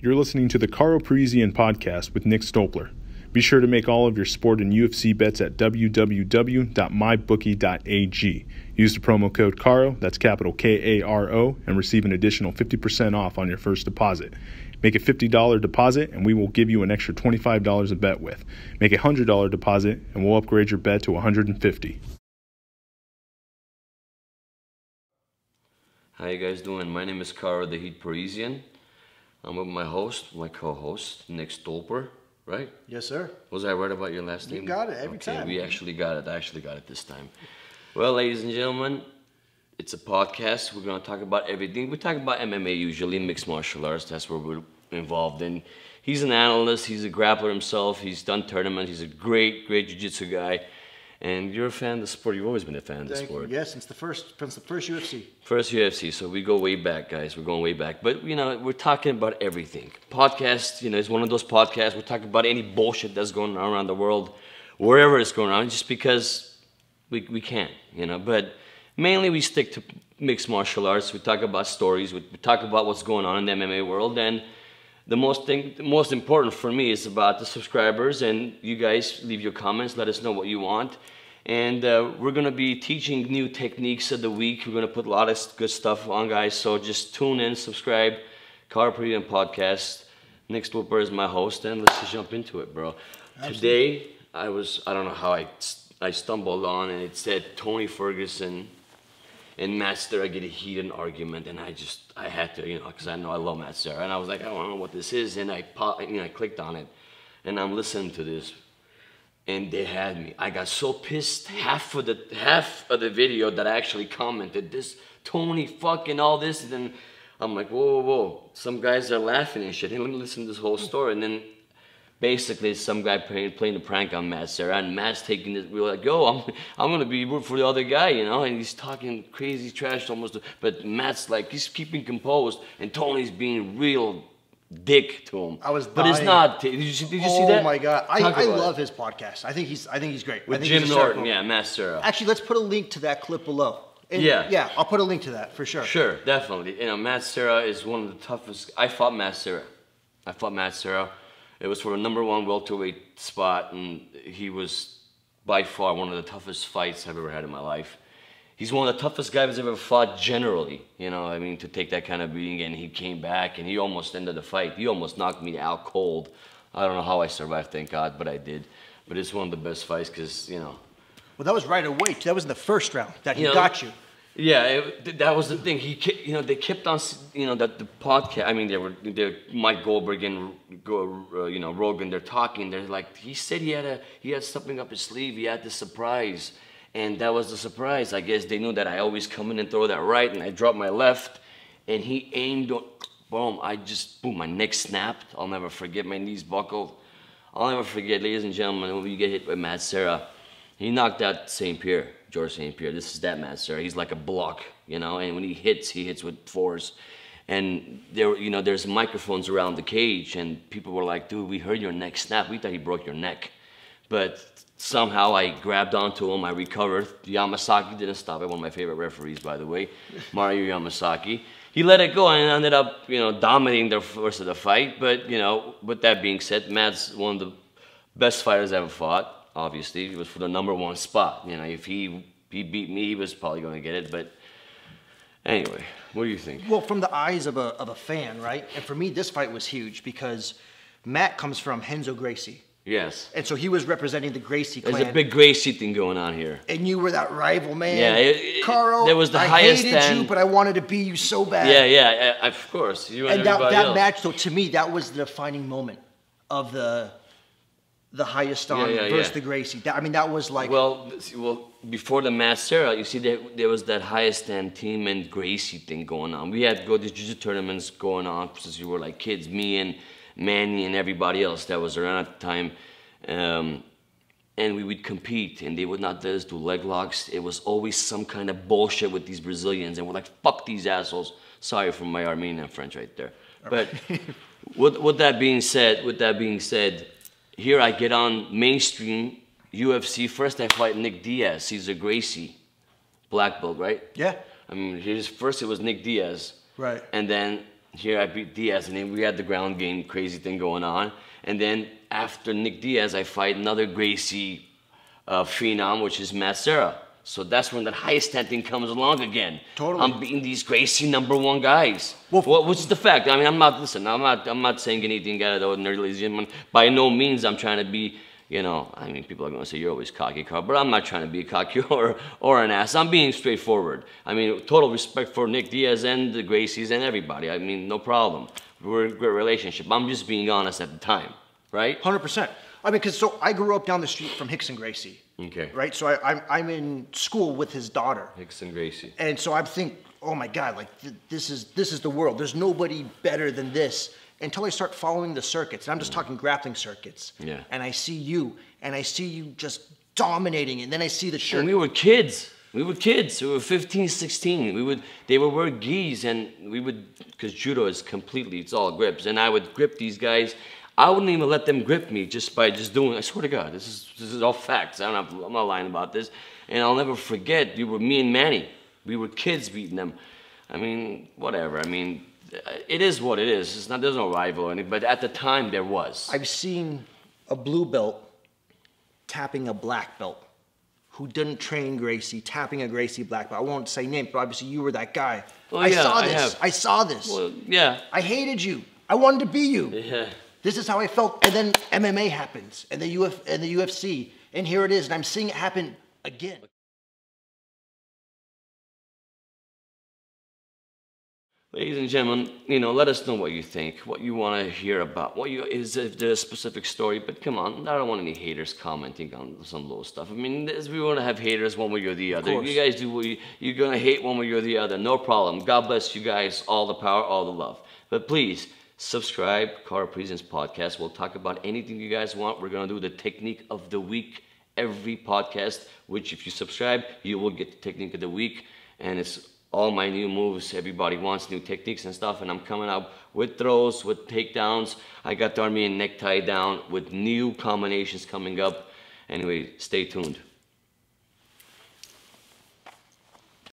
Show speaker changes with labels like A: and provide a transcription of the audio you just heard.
A: You're listening to the Caro Parisian podcast with Nick Stopler. Be sure to make all of your sport and UFC bets at www.mybookie.ag. Use the promo code CARO, that's capital K A R O, and receive an additional 50% off on your first deposit. Make a $50 deposit and we will give you an extra $25 a bet with. Make a $100 deposit and we'll upgrade your bet to 150.
B: How you guys doing? My name is Caro the Heat Parisian. I'm with my host, my co-host, Nick Stolper, right? Yes, sir. Was I right about your last name? You got it every okay, time. We actually got it. I actually got it this time. Well, ladies and gentlemen, it's a podcast. We're gonna talk about everything. We talk about MMA usually, mixed martial arts. That's where we're involved in. He's an analyst. He's a grappler himself. He's done tournaments. He's a great, great jiu-jitsu guy. And you're a fan of the sport. You've always been a fan of the sport.
A: You. Yeah, since the first, since
B: the first UFC. First UFC. So we go way back, guys. We're going way back. But you know, we're talking about everything. Podcast, you know, is one of those podcasts. We're talking about any bullshit that's going on around the world, wherever it's going on, just because we we can, you know. But mainly we stick to mixed martial arts. We talk about stories. We, we talk about what's going on in the MMA world and the most thing, the most important for me is about the subscribers and you guys leave your comments, let us know what you want. And uh, we're gonna be teaching new techniques of the week. We're gonna put a lot of good stuff on guys. So just tune in, subscribe, Car Preview Podcast. Nick Stolper is my host and let's just jump into it, bro. Absolutely. Today, I was, I don't know how I, I stumbled on and it said Tony Ferguson and Matt Sarah get a heated argument, and I just I had to, you know, because I know I love Matt Sarah, and I was like, I don't know what this is, and I pop, you know, I clicked on it, and I'm listening to this, and they had me. I got so pissed half of the half of the video that I actually commented this Tony fucking all this, and then I'm like, whoa, whoa, whoa! Some guys are laughing and shit. And let me listen to this whole story, and then basically some guy playing, playing a prank on Matt Sarah, and Matt's taking this. We were like, "Yo, I'm I'm gonna be root for the other guy," you know, and he's talking crazy trash almost. But Matt's like he's keeping composed, and Tony's being real dick to him. I
A: was, dying. but it's not. Did
B: you, did you oh see that? Oh my god, I, I love
A: it. his podcast. I think he's I think he's great. With Jim Norton, yeah, Matt Sarah. Actually, let's put a link to that clip below. And yeah, yeah, I'll put a link to that for sure. Sure,
B: definitely. You know, Matt Sarah is one of the toughest. I fought Matt Sarah. I fought Matt Sarah it was for a number one welterweight spot, and he was by far one of the toughest fights I've ever had in my life. He's one of the toughest guys I've ever fought generally, you know, I mean, to take that kind of beating, and he came back, and he almost ended the fight. He almost knocked me out cold. I don't know how I survived, thank God, but I did. But it's one of the best fights because, you know.
A: Well, that was right away. That was in the first round that he you know, got
B: you. Yeah, it, that was the thing. He, you know, they kept on, you know, that the podcast. I mean, they were, they Mike Goldberg and uh, you know Rogan. They're talking. They're like, he said he had a, he had something up his sleeve. He had the surprise, and that was the surprise. I guess they knew that I always come in and throw that right, and I drop my left, and he aimed on, boom. I just boom. My neck snapped. I'll never forget. My knees buckled. I'll never forget, ladies and gentlemen, when you get hit by Matt Sarah, he knocked out St. Pierre George St. Pierre. This is that master. He's like a block, you know, and when he hits, he hits with force. And there, you know, there's microphones around the cage, and people were like, dude, we heard your neck snap. We thought you broke your neck. But somehow I grabbed onto him, I recovered. Yamasaki didn't stop it, one of my favorite referees, by the way, Mario Yamasaki. He let it go and ended up, you know, dominating the rest of the fight. But, you know, with that being said, Matt's one of the best fighters I ever fought obviously. It was for the number one spot. You know, if he, he beat me, he was probably going to get it. But anyway, what do you think?
A: Well, from the eyes of a, of a fan, right? And for me, this fight was huge because Matt comes from Henzo Gracie. Yes. And so he was representing the
B: Gracie clan. There's a big Gracie thing going on here. And you
A: were that rival
B: man. Yeah, it, it, Carl. There was the I highest. I hated end. you,
A: but I wanted to be you so bad. Yeah,
B: yeah, of course. You and, and that, that match,
A: though, to me, that was the defining moment of the the highest on yeah, yeah, versus yeah. the Gracie. That, I mean, that was
B: like well, well before the Mastera, you see there there was that highest on team and Gracie thing going on. We had go to jiu-jitsu tournaments going on since we were like kids. Me and Manny and everybody else that was around at the time. Um, and we would compete, and they would not let us do leg locks. It was always some kind of bullshit with these Brazilians, and we're like, "Fuck these assholes." Sorry for my Armenian French right there. But with, with that being said, with that being said, here I get on mainstream UFC. First, I fight Nick Diaz, a Gracie, black belt, right? Yeah. I mean, his first it was Nick Diaz. Right. And then here I beat Diaz, and then we had the ground game crazy thing going on. And then after Nick Diaz, I fight another Gracie uh, phenom, which is Matt so that's when that highest standing comes along again. Totally. I'm beating these Gracie number one guys. Well, what, what's the fact? I mean, I'm not, listen, I'm not, I'm not saying anything out of the ordinary, ladies and gentlemen. By no means I'm trying to be, you know, I mean, people are going to say, you're always cocky, Carl, but I'm not trying to be cocky or, or an ass. I'm being straightforward. I mean, total respect for Nick Diaz and the Gracies and everybody. I mean, no problem. We're a great relationship. I'm just being honest at the time, right?
A: 100%. I mean, because so I grew up down the street from Hicks and Gracie. Okay. Right. So I, I'm I'm in school with his daughter. Hicks and Gracie. And so I think, oh my God, like th- this is this is the world. There's nobody better than this. Until I start following the circuits, and I'm just mm. talking grappling circuits. Yeah. And I see you, and I see you just dominating, and then I see the shirt. And we
B: were kids. We were kids. We were 15, 16. We would, they would wear geese, and we would, because judo is completely, it's all grips. And I would grip these guys. I wouldn't even let them grip me just by just doing. I swear to God, this is this is all facts. I don't have, I'm not lying about this. And I'll never forget. You were me and Manny. We were kids beating them. I mean, whatever. I mean, it is what it is. It's not. There's no rivalry. But at the time, there was.
A: I've seen a blue belt tapping a black belt who didn't train Gracie, tapping a Gracie black belt. I won't say name, but obviously you were that guy. Well, oh, I yeah, saw this. I, I saw this. Well, yeah. I hated you. I wanted to be you. Yeah. This is how I felt. And then MMA happens and the, Uf and the UFC. And here it is. And I'm seeing it happen again.
B: Ladies and gentlemen, you know, let us know what you think, what you want to hear about, what you is if there's a specific story. But come on, I don't want any haters commenting on some low stuff. I mean, this, we want to have haters one way or the other. You guys do what you, you're gonna hate one way or the other. No problem. God bless you guys. All the power, all the love. But please subscribe Car Presence Podcast. We'll talk about anything you guys want. We're gonna do the technique of the week every podcast, which if you subscribe, you will get the technique of the week. And it's all my new moves. Everybody wants new techniques and stuff. And I'm coming up with throws, with takedowns. I got the Armenian necktie down with new combinations coming up. Anyway, stay tuned.